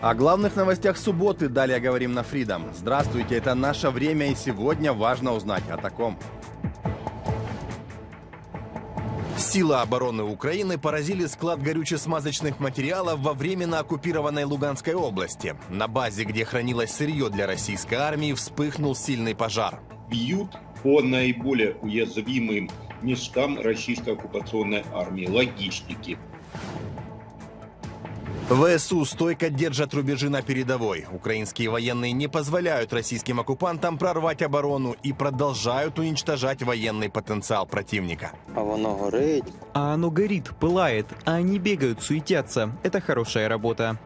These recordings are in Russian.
О главных новостях субботы далее говорим на Фридом. Здравствуйте, это наше время и сегодня важно узнать о таком. Силы обороны Украины поразили склад горюче-смазочных материалов во временно оккупированной Луганской области. На базе, где хранилось сырье для российской армии, вспыхнул сильный пожар. Бьют по наиболее уязвимым местам российской оккупационной армии, логистики. ВСУ стойко держат рубежи на передовой. Украинские военные не позволяют российским оккупантам прорвать оборону и продолжают уничтожать военный потенциал противника. А оно горит. А оно горит, пылает, а они бегают, суетятся. Это хорошая работа.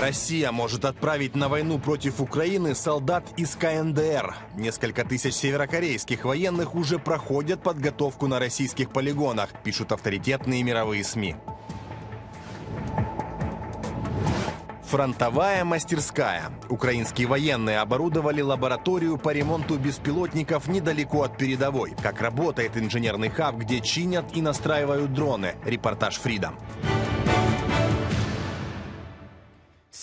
Россия может отправить на войну против Украины солдат из КНДР. Несколько тысяч северокорейских военных уже проходят подготовку на российских полигонах, пишут авторитетные мировые СМИ. Фронтовая мастерская. Украинские военные оборудовали лабораторию по ремонту беспилотников недалеко от передовой. Как работает инженерный хаб, где чинят и настраивают дроны. Репортаж Фридом.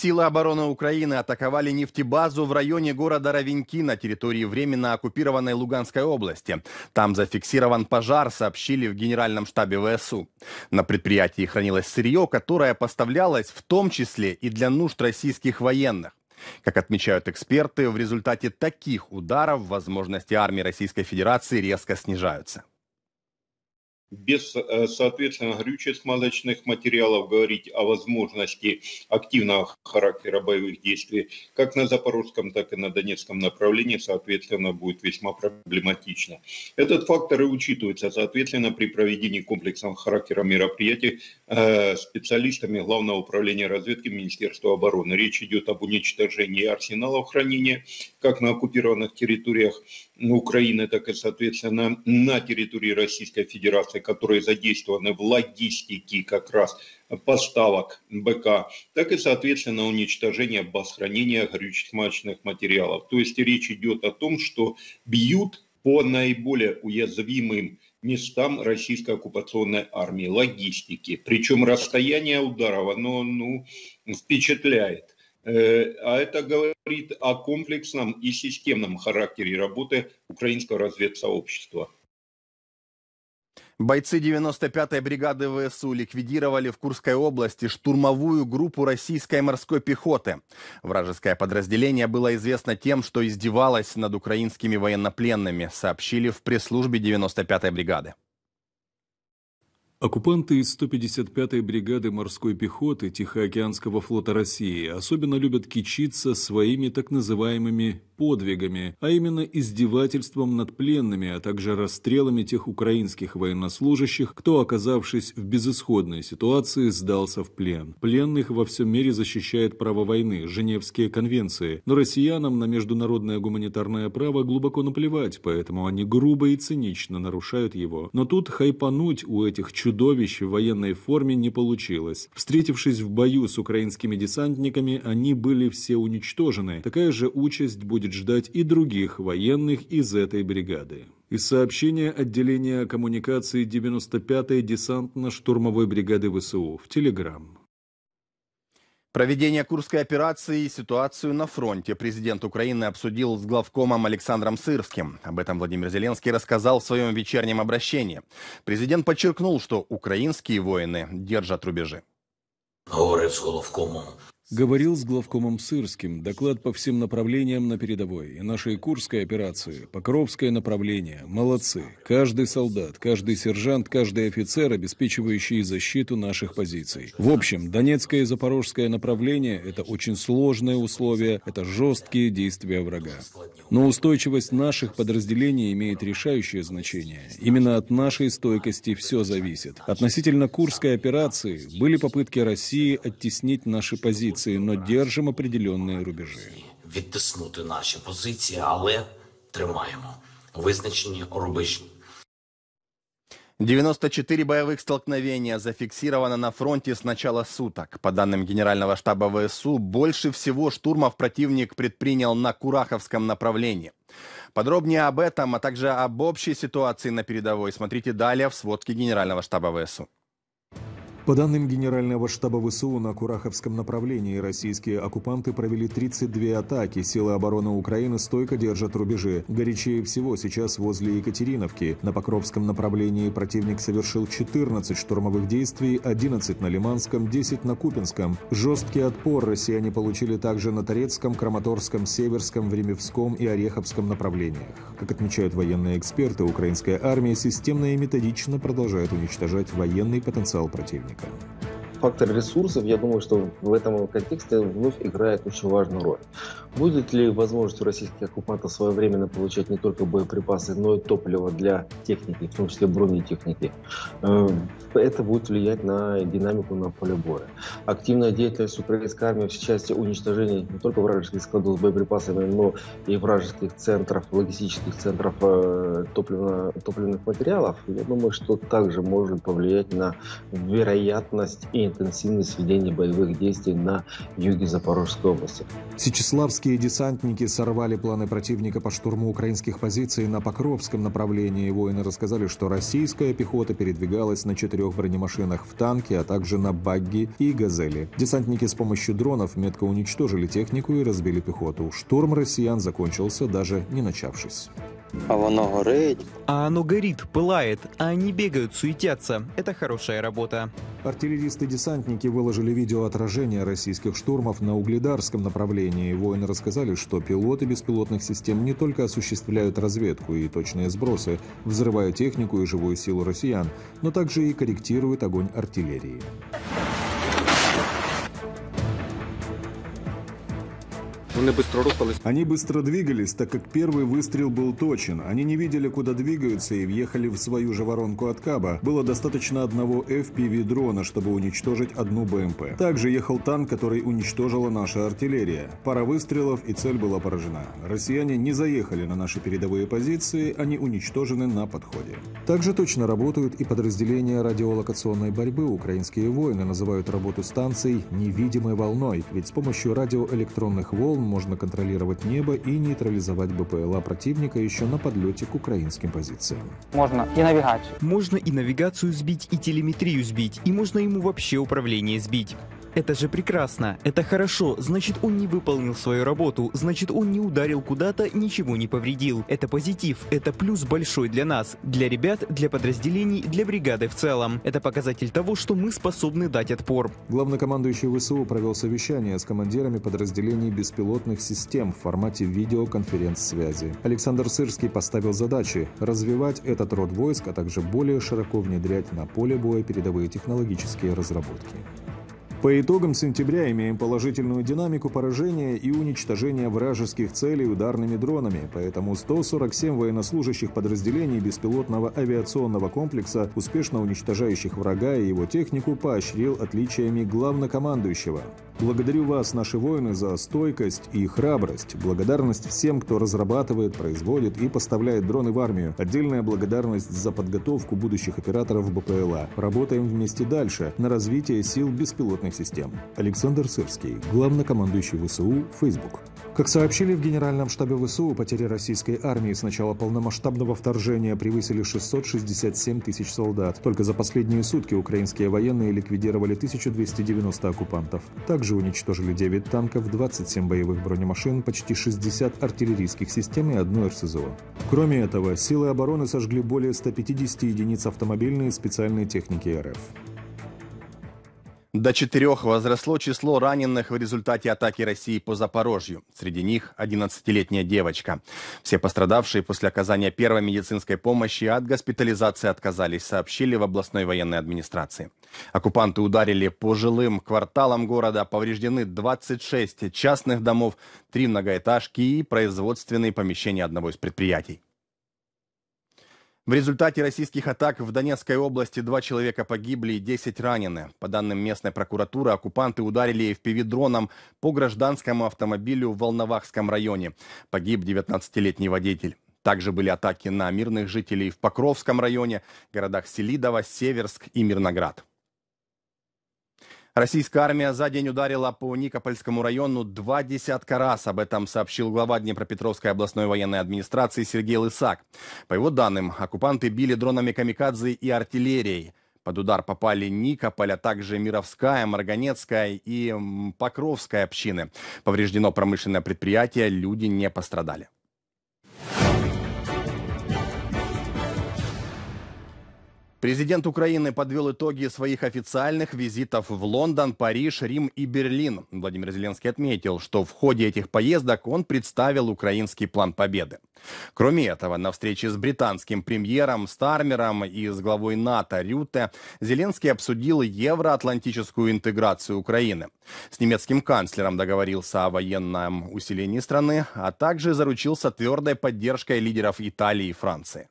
Силы обороны Украины атаковали нефтебазу в районе города Равеньки на территории временно оккупированной Луганской области. Там зафиксирован пожар, сообщили в Генеральном штабе ВСУ. На предприятии хранилось сырье, которое поставлялось в том числе и для нужд российских военных. Как отмечают эксперты, в результате таких ударов возможности армии Российской Федерации резко снижаются без, э, соответственно, горюче-смазочных материалов говорить о возможности активного характера боевых действий как на запорожском, так и на донецком направлении, соответственно, будет весьма проблематично. Этот фактор и учитывается, соответственно, при проведении комплексного характера мероприятий э, специалистами Главного управления разведки Министерства обороны. Речь идет об уничтожении арсеналов хранения как на оккупированных территориях, ну, Украины, так и, соответственно, на территории Российской Федерации, которые задействованы в логистике как раз поставок БК, так и, соответственно, уничтожение базхранения горючих материалов. То есть речь идет о том, что бьют по наиболее уязвимым местам российской оккупационной армии, логистики. Причем расстояние ударов, оно ну, впечатляет. Э, а это говорит о комплексном и системном характере работы украинского разведсообщества. Бойцы 95-й бригады ВСУ ликвидировали в Курской области штурмовую группу российской морской пехоты. Вражеское подразделение было известно тем, что издевалось над украинскими военнопленными, сообщили в пресс-службе 95-й бригады. Оккупанты из 155-й бригады морской пехоты Тихоокеанского флота России особенно любят кичиться своими так называемыми подвигами, а именно издевательством над пленными, а также расстрелами тех украинских военнослужащих, кто, оказавшись в безысходной ситуации, сдался в плен. Пленных во всем мире защищает право войны, Женевские конвенции, но россиянам на международное гуманитарное право глубоко наплевать, поэтому они грубо и цинично нарушают его. Но тут хайпануть у этих чудовищ чудовищ в военной форме не получилось. Встретившись в бою с украинскими десантниками, они были все уничтожены. Такая же участь будет ждать и других военных из этой бригады. Из сообщения отделения коммуникации 95-й десантно-штурмовой бригады ВСУ в Телеграм. Проведение Курской операции и ситуацию на фронте президент Украины обсудил с главкомом Александром Сырским. Об этом Владимир Зеленский рассказал в своем вечернем обращении. Президент подчеркнул, что украинские воины держат рубежи. Говорит с головкомом Говорил с главкомом Сырским, доклад по всем направлениям на передовой, и нашей Курской операции, Покровское направление. Молодцы. Каждый солдат, каждый сержант, каждый офицер, обеспечивающий защиту наших позиций. В общем, Донецкое и Запорожское направление – это очень сложные условия, это жесткие действия врага. Но устойчивость наших подразделений имеет решающее значение. Именно от нашей стойкости все зависит. Относительно Курской операции были попытки России оттеснить наши позиции позиции, но держим определенные рубежи. Відтиснути наші позиції, але тримаємо визначені рубежі. 94 боевых столкновения зафиксировано на фронте с начала суток. По данным Генерального штаба ВСУ, больше всего штурмов противник предпринял на Кураховском направлении. Подробнее об этом, а также об общей ситуации на передовой смотрите далее в сводке Генерального штаба ВСУ. По данным Генерального штаба ВСУ на Кураховском направлении, российские оккупанты провели 32 атаки. Силы обороны Украины стойко держат рубежи. Горячее всего сейчас возле Екатериновки. На Покровском направлении противник совершил 14 штурмовых действий, 11 на Лиманском, 10 на Купинском. Жесткий отпор россияне получили также на Торецком, Краматорском, Северском, Времевском и Ореховском направлениях. Как отмечают военные эксперты, украинская армия системно и методично продолжает уничтожать военный потенциал противника. Thank you. фактор ресурсов, я думаю, что в этом контексте вновь играет очень важную роль. Будет ли возможность у российских оккупантов своевременно получать не только боеприпасы, но и топливо для техники, в том числе бронетехники? Э, это будет влиять на динамику на поле боя. Активная деятельность украинской армии в части уничтожения не только вражеских складов с боеприпасами, но и вражеских центров, логистических центров э, топливно, топливных материалов, я думаю, что также может повлиять на вероятность и снижение интенсивности ведения боевых действий на юге Запорожской области. Сечеславские десантники сорвали планы противника по штурму украинских позиций на Покровском направлении. Воины рассказали, что российская пехота передвигалась на четырех бронемашинах в танке, а также на багги и газели. Десантники с помощью дронов метко уничтожили технику и разбили пехоту. Штурм россиян закончился даже не начавшись. А воно горить. А оно горит, пылает, а они бегают, суетятся. Это хорошая работа. Артиллеристы-десантники выложили видео отражения российских штурмов на Угледарском направлении. Воины рассказали, что пилоты беспилотных систем не только осуществляют разведку и точные сбросы, взрывая технику и живую силу россиян, но также и корректируют огонь артиллерии. Они быстро рухались. Они быстро двигались, так как первый выстрел был точен. Они не видели, куда двигаются и въехали в свою же воронку от Каба. Было достаточно одного FPV-дрона, чтобы уничтожить одну БМП. Также ехал танк, который уничтожила наша артиллерия. Пара выстрелов и цель была поражена. Россияне не заехали на наши передовые позиции, они уничтожены на подходе. Также точно работают и подразделения радиолокационной борьбы. Украинские воины называют работу станций невидимой волной, ведь с помощью радиоэлектронных волн можно контролировать небо и нейтрализовать БПЛА противника еще на подлете к украинским позициям. Можно и навигацию. Можно и навигацию сбить, и телеметрию сбить, и можно ему вообще управление сбить. Это же прекрасно, это хорошо, значит он не выполнил свою работу, значит он не ударил куда-то, ничего не повредил. Это позитив, это плюс большой для нас, для ребят, для подразделений, для бригады в целом. Это показатель того, что мы способны дать отпор. Главнокомандующий ВСУ провел совещание с командирами подразделений беспилотных систем в формате видеоконференц-связи. Александр Сырский поставил задачи развивать этот род войск, а также более широко внедрять на поле боя передовые технологические разработки. По итогам сентября имеем положительную динамику поражения и уничтожения вражеских целей ударными дронами, поэтому 147 военнослужащих подразделений беспилотного авиационного комплекса, успешно уничтожающих врага и его технику, поощрил отличиями главнокомандующего. Благодарю вас, наши воины, за стойкость и храбрость. Благодарность всем, кто разрабатывает, производит и поставляет дроны в армию. Отдельная благодарность за подготовку будущих операторов БПЛА. Работаем вместе дальше на развитие сил беспилотных ракетных систем. Александр Сырский, главнокомандующий ВСУ, Facebook. Как сообщили в Генеральном штабе ВСУ, потери российской армии с начала полномасштабного вторжения превысили 667 тысяч солдат. Только за последние сутки украинские военные ликвидировали 1290 оккупантов. Также уничтожили 9 танков, 27 боевых бронемашин, почти 60 артиллерийских систем и одну РСЗО. Кроме этого, силы обороны сожгли более 150 единиц автомобильной и специальной техники РФ. До четырех возросло число раненых в результате атаки России по Запорожью. Среди них 11-летняя девочка. Все пострадавшие после оказания первой медицинской помощи от госпитализации отказались, сообщили в областной военной администрации. Оккупанты ударили по жилым кварталам города. Повреждены 26 частных домов, три многоэтажки и производственные помещения одного из предприятий. В результате российских атак в Донецкой области два человека погибли и 10 ранены. По данным местной прокуратуры, оккупанты ударили FPV-дроном по гражданскому автомобилю в Волновахском районе. Погиб 19-летний водитель. Также были атаки на мирных жителей в Покровском районе, городах Селидово, Северск и Мирноград. Российская армия за день ударила по Никопольскому району два десятка раз. Об этом сообщил глава Днепропетровской областной военной администрации Сергей Лысак. По его данным, оккупанты били дронами «Камикадзе» и артиллерией. Под удар попали Никополь, а также Мировская, Марганецкая и Покровская общины. Повреждено промышленное предприятие, люди не пострадали. Президент Украины подвел итоги своих официальных визитов в Лондон, Париж, Рим и Берлин. Владимир Зеленский отметил, что в ходе этих поездок он представил украинский план победы. Кроме этого, на встрече с британским премьером Стармером и с главой НАТО Рюте Зеленский обсудил евроатлантическую интеграцию Украины. С немецким канцлером договорился о военном усилении страны, а также заручился твердой поддержкой лидеров Италии и Франции.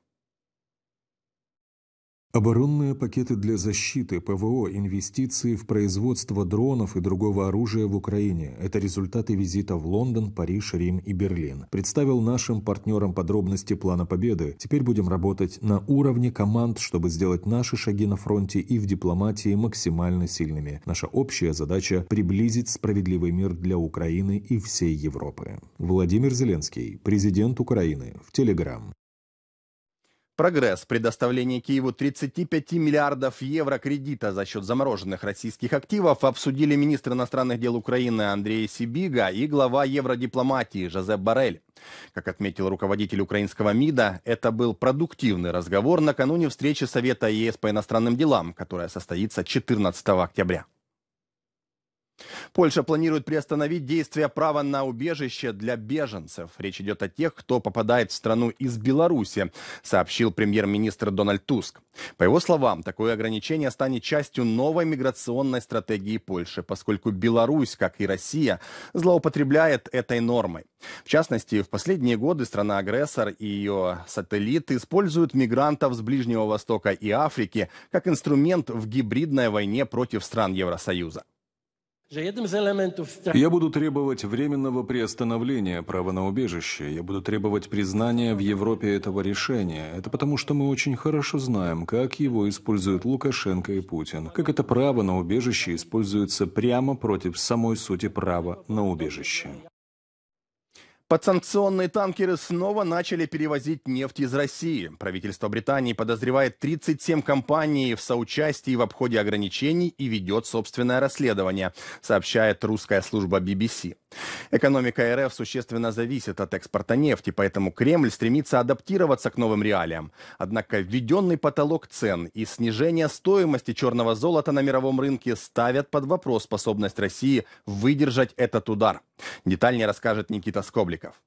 Оборонные пакеты для защиты, ПВО, инвестиции в производство дронов и другого оружия в Украине – это результаты визита в Лондон, Париж, Рим и Берлин. Представил нашим партнерам подробности плана победы. Теперь будем работать на уровне команд, чтобы сделать наши шаги на фронте и в дипломатии максимально сильными. Наша общая задача – приблизить справедливый мир для Украины и всей Европы. Владимир Зеленский, президент Украины, в Телеграм. Прогресс предоставления Киеву 35 миллиардов евро кредита за счет замороженных российских активов обсудили министр иностранных дел Украины Андрей Сибига и глава евродипломатии Жозеп Барель. Как отметил руководитель украинского МИДа, это был продуктивный разговор накануне встречи Совета ЕС по иностранным делам, которая состоится 14 октября. Польша планирует приостановить действие права на убежище для беженцев. Речь идет о тех, кто попадает в страну из Беларуси, сообщил премьер-министр Дональд Туск. По его словам, такое ограничение станет частью новой миграционной стратегии Польши, поскольку Беларусь, как и Россия, злоупотребляет этой нормой. В частности, в последние годы страна-агрессор и ее сателлиты используют мигрантов с Ближнего Востока и Африки как инструмент в гибридной войне против стран Евросоюза. Я буду требовать временного приостановления права на убежище. Я буду требовать признания в Европе этого решения. Это потому, что мы очень хорошо знаем, как его используют Лукашенко и Путин. Как это право на убежище используется прямо против самой сути права на убежище. Подсанкционные танкеры снова начали перевозить нефть из России. Правительство Британии подозревает 37 компаний в соучастии в обходе ограничений и ведет собственное расследование, сообщает русская служба BBC. Экономика РФ существенно зависит от экспорта нефти, поэтому Кремль стремится адаптироваться к новым реалиям. Однако введенный потолок цен и снижение стоимости черного золота на мировом рынке ставят под вопрос способность России выдержать этот удар. Детальнее расскажет Никита Скобликов.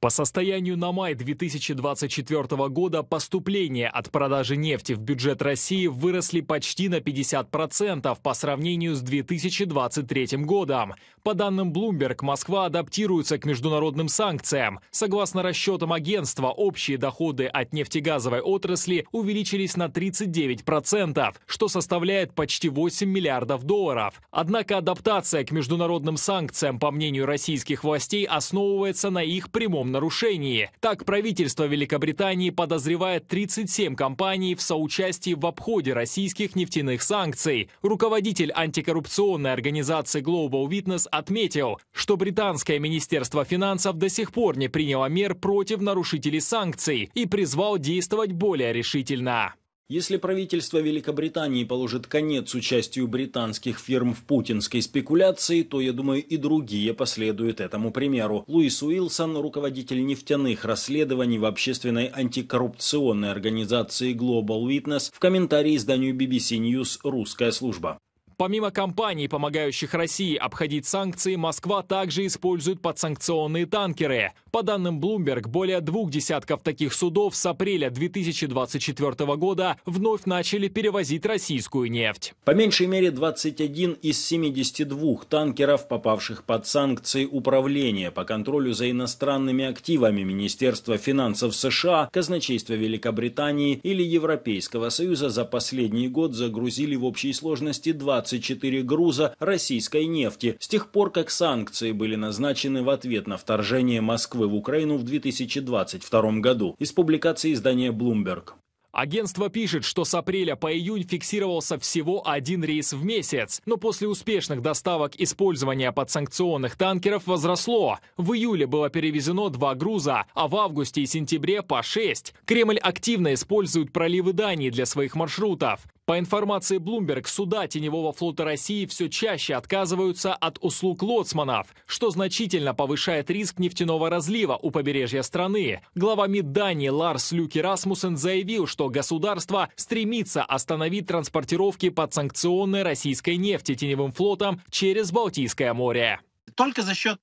По состоянию на май 2024 года поступления от продажи нефти в бюджет России выросли почти на 50% по сравнению с 2023 годом. По данным Bloomberg, Москва адаптируется к международным санкциям. Согласно расчетам агентства, общие доходы от нефтегазовой отрасли увеличились на 39%, что составляет почти 8 миллиардов долларов. Однако адаптация к международным санкциям, по мнению российских властей, основывается на их прямом нарушении. Так, правительство Великобритании подозревает 37 компаний в соучастии в обходе российских нефтяных санкций. Руководитель антикоррупционной организации Global Witness отметил, что британское министерство финансов до сих пор не приняло мер против нарушителей санкций и призвал действовать более решительно. Если правительство Великобритании положит конец участию британских фирм в путинской спекуляции, то, я думаю, и другие последуют этому примеру. Луис Уилсон, руководитель нефтяных расследований в общественной антикоррупционной организации Global Witness, в комментарии изданию BBC News «Русская служба». Помимо компаний, помогающих России обходить санкции, Москва также использует подсанкционные танкеры. По данным Bloomberg, более двух десятков таких судов с апреля 2024 года вновь начали перевозить российскую нефть. По меньшей мере 21 из 72 танкеров, попавших под санкции управления по контролю за иностранными активами Министерства финансов США, Казначейства Великобритании или Европейского Союза за последний год загрузили в общей сложности 20 24 груза российской нефти с тех пор, как санкции были назначены в ответ на вторжение Москвы в Украину в 2022 году из публикации издания Bloomberg. Агентство пишет, что с апреля по июнь фиксировался всего один рейс в месяц, но после успешных доставок использования подсанкционных танкеров возросло. В июле было перевезено два груза, а в августе и сентябре по шесть. Кремль активно использует проливы Дании для своих маршрутов. По информации Bloomberg, суда Теневого флота России все чаще отказываются от услуг лоцманов, что значительно повышает риск нефтяного разлива у побережья страны. Глава МИД Дании Ларс Люки Расмуссен заявил, что государство стремится остановить транспортировки подсанкционной российской нефти Теневым флотом через Балтийское море. Только за счет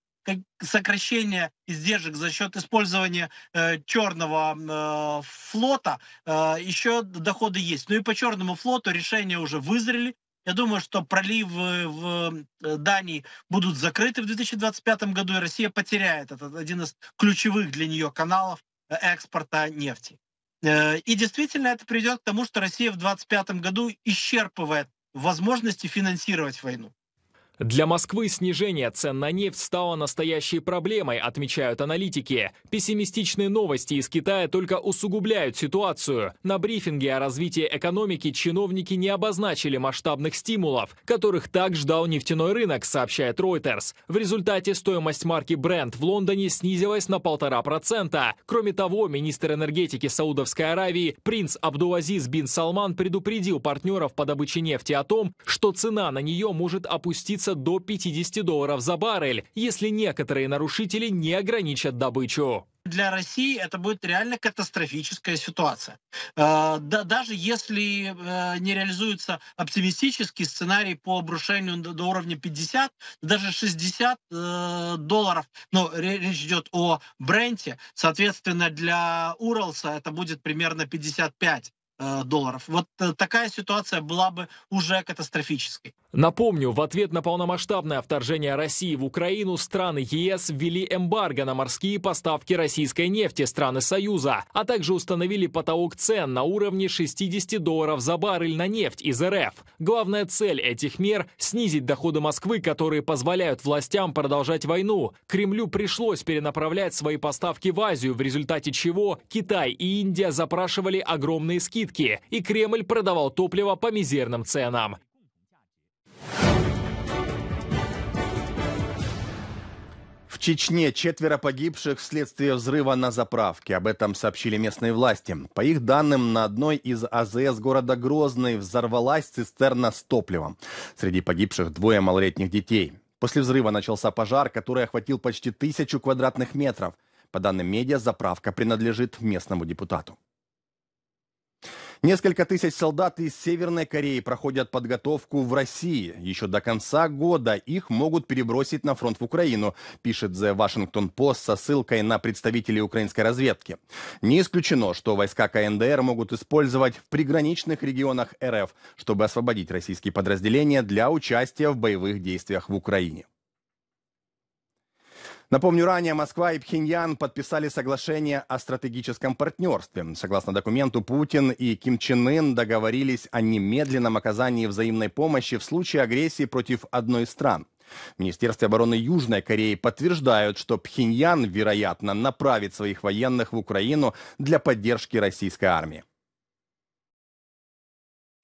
сокращение издержек за счет использования э, черного э, флота э, еще доходы есть. Ну и по черному флоту решения уже вызрели. Я думаю, что проливы в э, Дании будут закрыты в 2025 году, и Россия потеряет этот один из ключевых для нее каналов э, экспорта нефти. Э, и действительно это приведет к тому, что Россия в 2025 году исчерпывает возможности финансировать войну. Для Москвы снижение цен на нефть стало настоящей проблемой, отмечают аналитики. Пессимистичные новости из Китая только усугубляют ситуацию. На брифинге о развитии экономики чиновники не обозначили масштабных стимулов, которых так ждал нефтяной рынок, сообщает Reuters. В результате стоимость марки Brent в Лондоне снизилась на полтора процента. Кроме того, министр энергетики Саудовской Аравии принц Абдулазиз бин Салман предупредил партнеров по добыче нефти о том, что цена на нее может опуститься обойдется до 50 долларов за баррель, если некоторые нарушители не ограничат добычу для России это будет реально катастрофическая ситуация. Э, да, даже если э, не реализуется оптимистический сценарий по обрушению до уровня 50, даже 60 э, долларов, но речь идет о бренде, соответственно, для Уралса это будет примерно 55. Э, долларов. Вот э, такая ситуация была бы уже катастрофической. Напомню, в ответ на полномасштабное вторжение России в Украину страны ЕС ввели эмбарго на морские поставки российской нефти страны Союза, а также установили потолок цен на уровне 60 долларов за баррель на нефть из РФ. Главная цель этих мер – снизить доходы Москвы, которые позволяют властям продолжать войну. Кремлю пришлось перенаправлять свои поставки в Азию, в результате чего Китай и Индия запрашивали огромные скидки скидки, и Кремль продавал топливо по мизерным ценам. В Чечне четверо погибших вследствие взрыва на заправке. Об этом сообщили местные власти. По их данным, на одной из АЗС города Грозный взорвалась цистерна с топливом. Среди погибших двое малолетних детей. После взрыва начался пожар, который охватил почти тысячу квадратных метров. По данным медиа, заправка принадлежит местному депутату. Несколько тысяч солдат из Северной Кореи проходят подготовку в России. Еще до конца года их могут перебросить на фронт в Украину, пишет The Washington Post со ссылкой на представителей украинской разведки. Не исключено, что войска КНДР могут использовать в приграничных регионах РФ, чтобы освободить российские подразделения для участия в боевых действиях в Украине. Напомню, ранее Москва и Пхеньян подписали соглашение о стратегическом партнерстве. Согласно документу, Путин и Ким Чен Ын договорились о немедленном оказании взаимной помощи в случае агрессии против одной из стран. В Министерстве обороны Южной Кореи подтверждают, что Пхеньян, вероятно, направит своих военных в Украину для поддержки российской армии.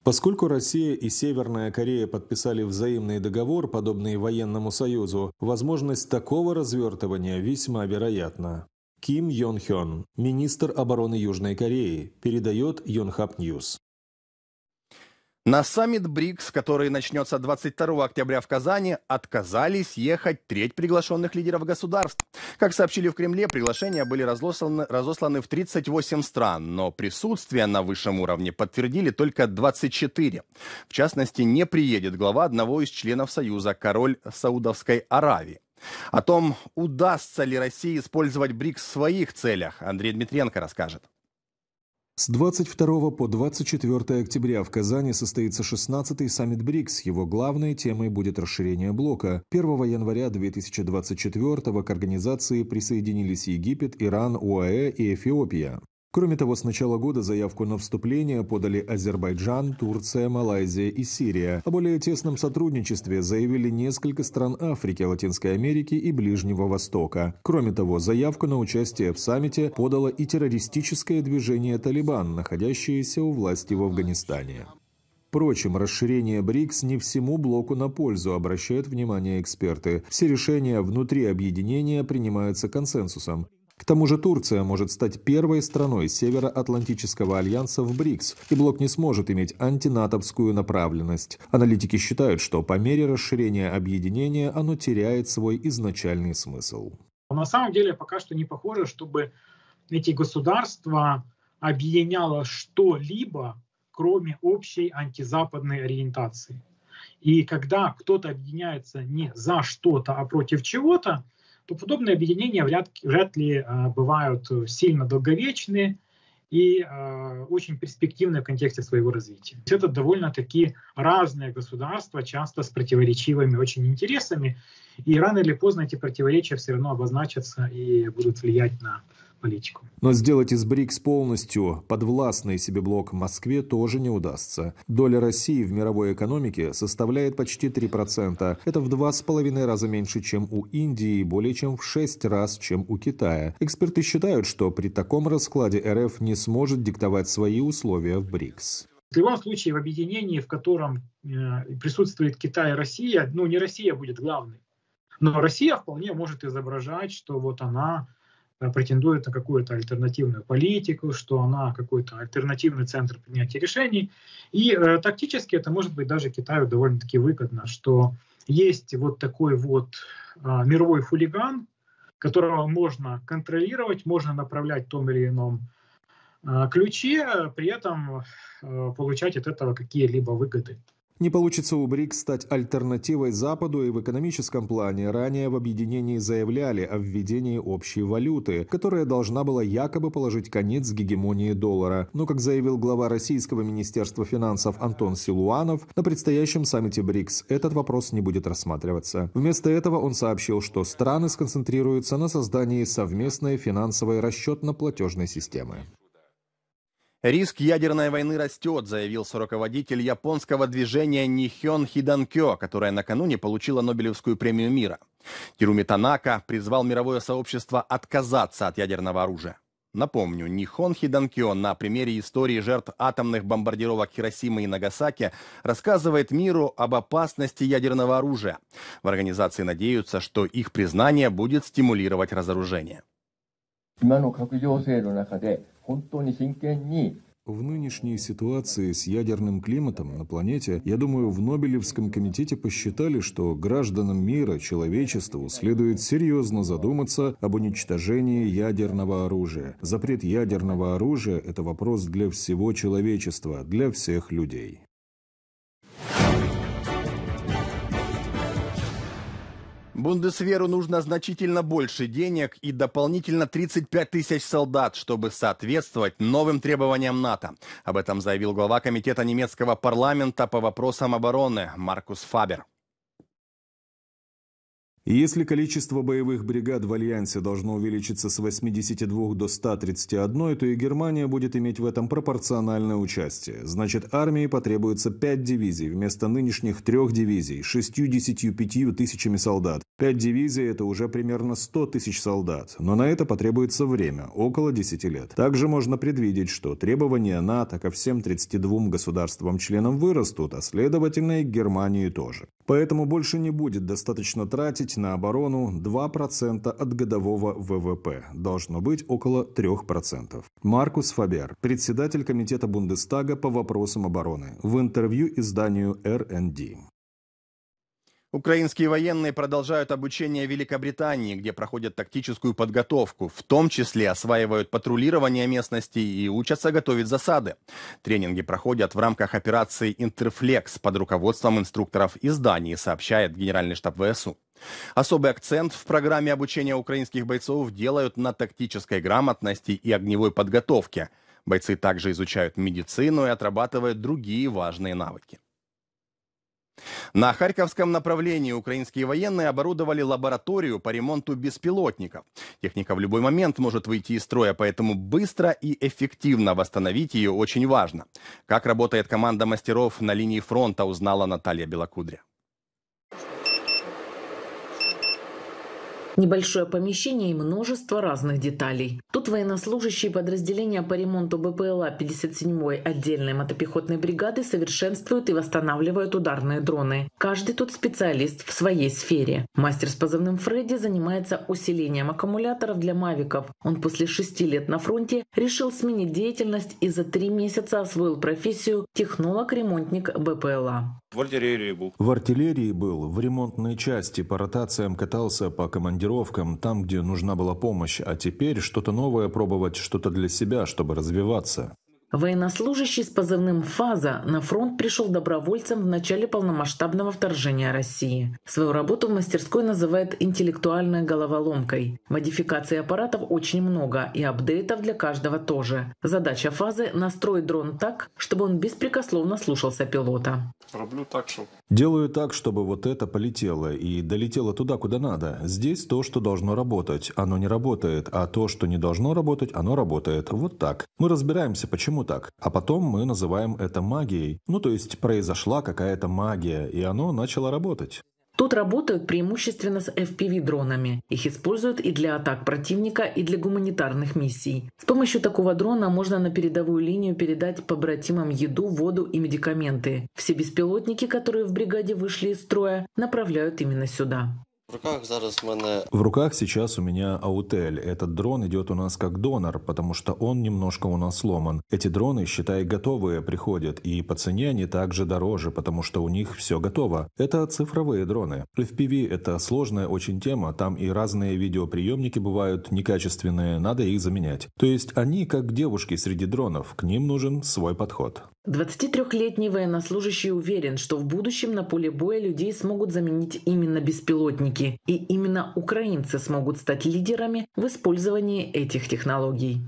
Поскольку Россия и Северная Корея подписали взаимный договор, подобный военному союзу, возможность такого развертывания весьма вероятна. Ким Йон Хён, министр обороны Южной Кореи, передает Йонхап Ньюс. На саммит БРИКС, который начнется 22 октября в Казани, отказались ехать треть приглашенных лидеров государств. Как сообщили в Кремле, приглашения были разосланы, разосланы в 38 стран, но присутствие на высшем уровне подтвердили только 24. В частности, не приедет глава одного из членов Союза, король Саудовской Аравии. О том, удастся ли России использовать БРИКС в своих целях, Андрей Дмитриенко расскажет. С 22 по 24 октября в Казани состоится 16-й саммит БРИКС. Его главной темой будет расширение блока. 1 января 2024 к организации присоединились Египет, Иран, УАЭ и Эфиопия. Кроме того, с начала года заявку на вступление подали Азербайджан, Турция, Малайзия и Сирия. О более тесном сотрудничестве заявили несколько стран Африки, Латинской Америки и Ближнего Востока. Кроме того, заявку на участие в саммите подало и террористическое движение «Талибан», находящееся у власти в Афганистане. Впрочем, расширение БРИКС не всему блоку на пользу, обращают внимание эксперты. Все решения внутри объединения принимаются консенсусом. К тому же Турция может стать первой страной Североатлантического альянса в БРИКС, и блок не сможет иметь антинатовскую направленность. Аналитики считают, что по мере расширения объединения оно теряет свой изначальный смысл. На самом деле пока что не похоже, чтобы эти государства объединяло что-либо, кроме общей антизападной ориентации. И когда кто-то объединяется не за что-то, а против чего-то, то подобные объединения вряд, вряд ли а, бывают э, сильно долговечные и а, очень перспективны в контексте своего развития. Это довольно-таки разные государства, часто с противоречивыми очень интересами, и рано или поздно эти противоречия все равно обозначатся и будут влиять на политику. Но сделать из БРИКС полностью подвластный себе блок Москве тоже не удастся. Доля России в мировой экономике составляет почти 3%. Это в два с половиной раза меньше, чем у Индии, и более чем в шесть раз, чем у Китая. Эксперты считают, что при таком раскладе РФ не сможет диктовать свои условия в БРИКС. В любом случае, в объединении, в котором э, присутствует Китай и Россия, ну не Россия будет главной, но Россия вполне может изображать, что вот она Э, претендует на какую-то альтернативную политику, что она какой-то альтернативный центр принятия решений. И э, тактически это может быть даже Китаю довольно-таки выгодно, что есть вот такой вот э, мировой хулиган, которого можно контролировать, можно направлять в том или ином э, ключе, э, при этом э, получать от этого какие-либо выгоды. Не получится у БРИКС стать альтернативой Западу и в экономическом плане. Ранее в объединении заявляли о введении общей валюты, которая должна была якобы положить конец гегемонии доллара. Но, как заявил глава российского министерства финансов Антон Силуанов, на предстоящем саммите БРИКС этот вопрос не будет рассматриваться. Вместо этого он сообщил, что страны сконцентрируются на создании совместной финансовой расчетно-платежной системы. «Риск ядерной войны растет», — заявил руководитель японского движения Нихён Хиданкё, которое накануне получило Нобелевскую премию мира. Хируми Танака призвал мировое сообщество отказаться от ядерного оружия. Напомню, Нихон Хиданкё на примере истории жертв атомных бомбардировок Хиросимы и Нагасаки рассказывает миру об опасности ядерного оружия. В организации надеются, что их признание будет стимулировать разоружение. 今の核情勢の中で в нынешней ситуации с ядерным климатом на планете, я думаю, в Нобелевском комитете посчитали, что гражданам мира, человечеству следует серьезно задуматься об уничтожении ядерного оружия. Запрет ядерного оружия – это вопрос для всего человечества, для всех людей. Бундесверу нужно значительно больше денег и дополнительно 35 тысяч солдат, чтобы соответствовать новым требованиям НАТО. Об этом заявил глава комитета немецкого парламента по вопросам обороны Маркус Фабер если количество боевых бригад в Альянсе должно увеличиться с 82 до 131, то и Германия будет иметь в этом пропорциональное участие. Значит, армии потребуется 5 дивизий вместо нынешних 3 дивизий, 65 тысячами солдат. 5 дивизий – это уже примерно 100 тысяч солдат, но на это потребуется время – около 10 лет. Также можно предвидеть, что требования НАТО ко всем 32 государствам-членам вырастут, а следовательно и к Германии тоже. Поэтому больше не будет достаточно тратить выделить на оборону 2% от годового ВВП. Должно быть около 3%. Маркус Фабер, председатель Комитета Бундестага по вопросам обороны, в интервью изданию РНД. Украинские военные продолжают обучение Великобритании, где проходят тактическую подготовку, в том числе осваивают патрулирование местности и учатся готовить засады. Тренинги проходят в рамках операции «Интерфлекс» под руководством инструкторов из Дании, сообщает Генеральный штаб ВСУ. Особый акцент в программе обучения украинских бойцов делают на тактической грамотности и огневой подготовке. Бойцы также изучают медицину и отрабатывают другие важные навыки. На Харьковском направлении украинские военные оборудовали лабораторию по ремонту беспилотников. Техника в любой момент может выйти из строя, поэтому быстро и эффективно восстановить ее очень важно. Как работает команда мастеров на линии фронта, узнала Наталья Белокудря. Небольшое помещение и множество разных деталей. Тут военнослужащие подразделения по ремонту БПЛА 57-й отдельной мотопехотной бригады совершенствуют и восстанавливают ударные дроны. Каждый тут специалист в своей сфере. Мастер с позывным Фредди занимается усилением аккумуляторов для мавиков. Он после шести лет на фронте решил сменить деятельность и за три месяца освоил профессию технолог-ремонтник БПЛА. В артиллерии был. В артиллерии был. В ремонтной части по ротациям катался по командирам командировкам, там, где нужна была помощь, а теперь что-то новое пробовать, что-то для себя, чтобы развиваться. Военнослужащий с позывным «Фаза» на фронт пришел добровольцем в начале полномасштабного вторжения России. Свою работу в мастерской называет интеллектуальной головоломкой. Модификаций аппаратов очень много и апдейтов для каждого тоже. Задача «Фазы» – настроить дрон так, чтобы он беспрекословно слушался пилота. Роблю так, чтобы Делаю так, чтобы вот это полетело и долетело туда, куда надо. Здесь то, что должно работать, оно не работает, а то, что не должно работать, оно работает. Вот так. Мы разбираемся, почему так. А потом мы называем это магией. Ну, то есть произошла какая-то магия, и оно начало работать. Тут работают преимущественно с FPV-дронами. Их используют и для атак противника, и для гуманитарных миссий. С помощью такого дрона можно на передовую линию передать побратимам еду, воду и медикаменты. Все беспилотники, которые в бригаде вышли из строя, направляют именно сюда. В руках сейчас у меня аутель. Этот дрон идет у нас как донор, потому что он немножко у нас сломан. Эти дроны, считай, готовые приходят, и по цене они также дороже, потому что у них все готово. Это цифровые дроны. FPV – это сложная очень тема, там и разные видеоприемники бывают некачественные, надо их заменять. То есть они как девушки среди дронов, к ним нужен свой подход. 23-летний военнослужащий уверен, что в будущем на поле боя людей смогут заменить именно беспилотники, и именно украинцы смогут стать лидерами в использовании этих технологий.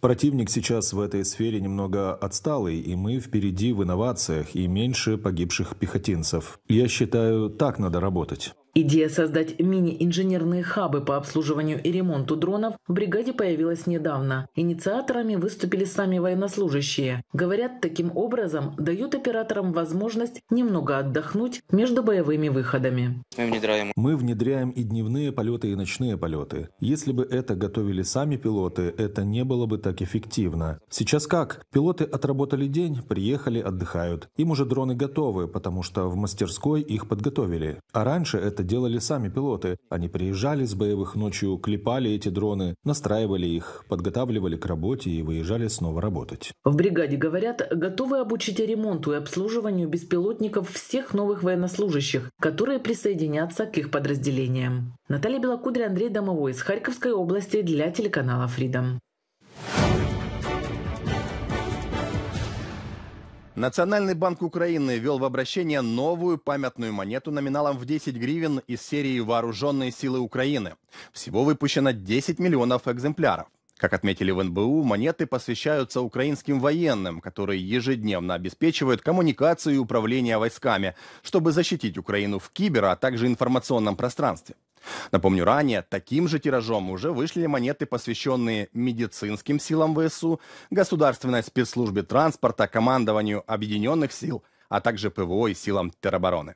Противник сейчас в этой сфере немного отсталый, и мы впереди в инновациях и меньше погибших пехотинцев. Я считаю, так надо работать. Идея создать мини-инженерные хабы по обслуживанию и ремонту дронов в бригаде появилась недавно. Инициаторами выступили сами военнослужащие. Говорят, таким образом дают операторам возможность немного отдохнуть между боевыми выходами. Мы внедряем, Мы внедряем и дневные полеты, и ночные полеты. Если бы это готовили сами пилоты, это не было бы так эффективно. Сейчас как? Пилоты отработали день, приехали, отдыхают. Им уже дроны готовы, потому что в мастерской их подготовили. А раньше это делали сами пилоты. Они приезжали с боевых ночью, клепали эти дроны, настраивали их, подготавливали к работе и выезжали снова работать. В бригаде, говорят, готовы обучить ремонту и обслуживанию беспилотников всех новых военнослужащих, которые присоединятся к их подразделениям. Наталья Белокудря, Андрей Домовой из Харьковской области для телеканала Freedom. Национальный банк Украины ввел в обращение новую памятную монету номиналом в 10 гривен из серии «Вооруженные силы Украины». Всего выпущено 10 миллионов экземпляров. Как отметили в НБУ, монеты посвящаются украинским военным, которые ежедневно обеспечивают коммуникацию и управление войсками, чтобы защитить Украину в кибер, а также информационном пространстве. Напомню, ранее таким же тиражом уже вышли монеты, посвященные медицинским силам ВСУ, государственной спецслужбе транспорта, командованию объединенных сил, а также ПВО и силам теробороны.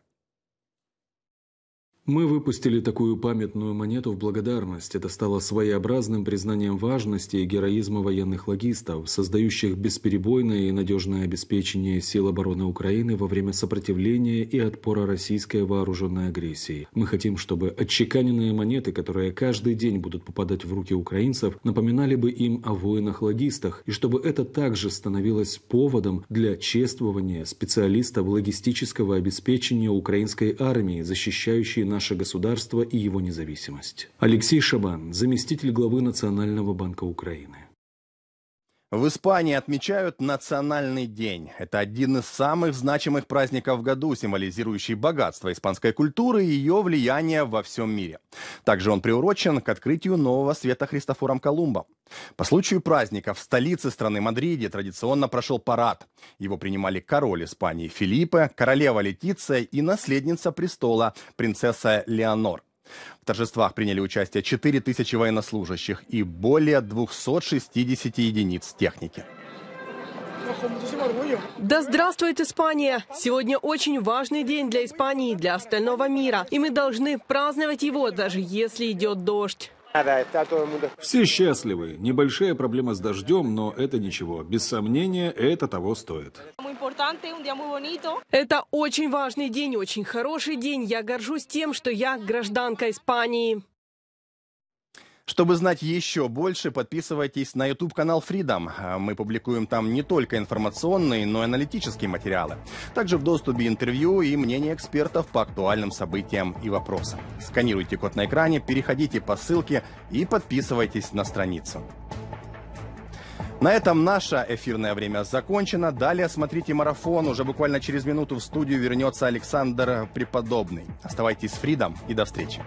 Мы выпустили такую памятную монету в благодарность. Это стало своеобразным признанием важности и героизма военных логистов, создающих бесперебойное и надежное обеспечение сил обороны Украины во время сопротивления и отпора российской вооруженной агрессии. Мы хотим, чтобы отчеканенные монеты, которые каждый день будут попадать в руки украинцев, напоминали бы им о воинах-логистах, и чтобы это также становилось поводом для чествования специалистов логистического обеспечения украинской армии, защищающей наш наше государство и его независимость. Алексей Шабан, заместитель главы Национального банка Украины. В Испании отмечают Национальный день. Это один из самых значимых праздников в году, символизирующий богатство испанской культуры и ее влияние во всем мире. Также он приурочен к открытию нового света Христофором Колумбом. По случаю праздника в столице страны Мадриде традиционно прошел парад. Его принимали король Испании Филиппе, королева Летиция и наследница престола принцесса Леонор. В торжествах приняли участие 4000 военнослужащих и более 260 единиц техники. Да здравствует Испания! Сегодня очень важный день для Испании и для остального мира. И мы должны праздновать его, даже если идет дождь. Все счастливы. Небольшая проблема с дождем, но это ничего. Без сомнения, это того стоит. Это очень важный день, очень хороший день. Я горжусь тем, что я гражданка Испании. Чтобы знать еще больше, подписывайтесь на YouTube-канал Freedom. Мы публикуем там не только информационные, но и аналитические материалы. Также в доступе интервью и мнения экспертов по актуальным событиям и вопросам. Сканируйте код на экране, переходите по ссылке и подписывайтесь на страницу. На этом наше эфирное время закончено. Далее смотрите марафон. Уже буквально через минуту в студию вернется Александр Преподобный. Оставайтесь с Фридом и до встречи.